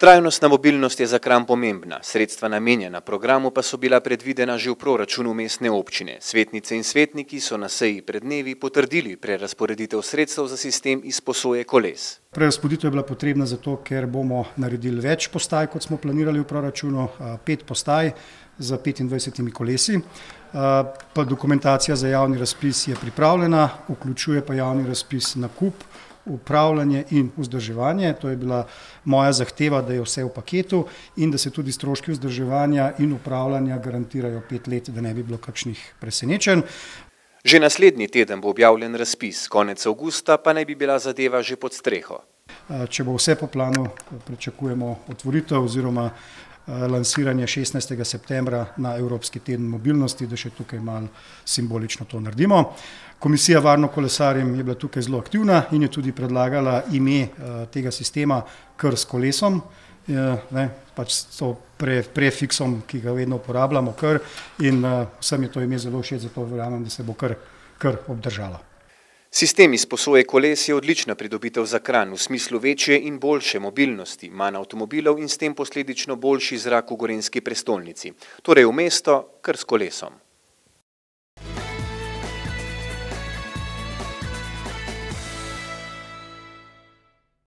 Trajnostna mobilnost je za kram pomembna, sredstva namenjena programu pa so bila predvidena že v proračunu mestne občine. Svetnice in svetniki so na seji pred dnevi potrdili prerasporeditev sredstev za sistem izposoje koles. Prerasporeditev je bila potrebna zato, ker bomo naredili več postaj, kot smo planirali v proračunu, pet postaj za 25 kolesi. Pa dokumentacija za javni razpis je pripravljena, vključuje pa javni razpis na kup, upravljanje in vzdrževanje. To je bila moja zahteva, da je vse v paketu in da se tudi stroški vzdrževanja in upravljanja garantirajo pet let, da ne bi bilo kakšnih presenečenj. Že naslednji teden bo objavljen razpis, konec avgusta pa naj bi bila zadeva že pod streho. Če bo vse po planu, pričakujemo otvoritev oziroma Eh, lansiranje 16. septembra na Evropski teden mobilnosti, da še tukaj malo simbolično to naredimo. Komisija Varno kolesarjem je bila tukaj zelo aktivna in je tudi predlagala ime eh, tega sistema Kr s kolesom. Eh, ne, pač s to pre, prefiksom, ki ga vedno uporabljamo, kr, in uh, vsem je to ime zelo všeč, zato verjamem, da se bo kr, kr obdržalo. Sistem izposoje koles je odlična pridobitev za kran v smislu večje in boljše mobilnosti, manj avtomobilov in s tem posledično boljši zrak v gorenski prestolnici, torej v mesto, kar s kolesom.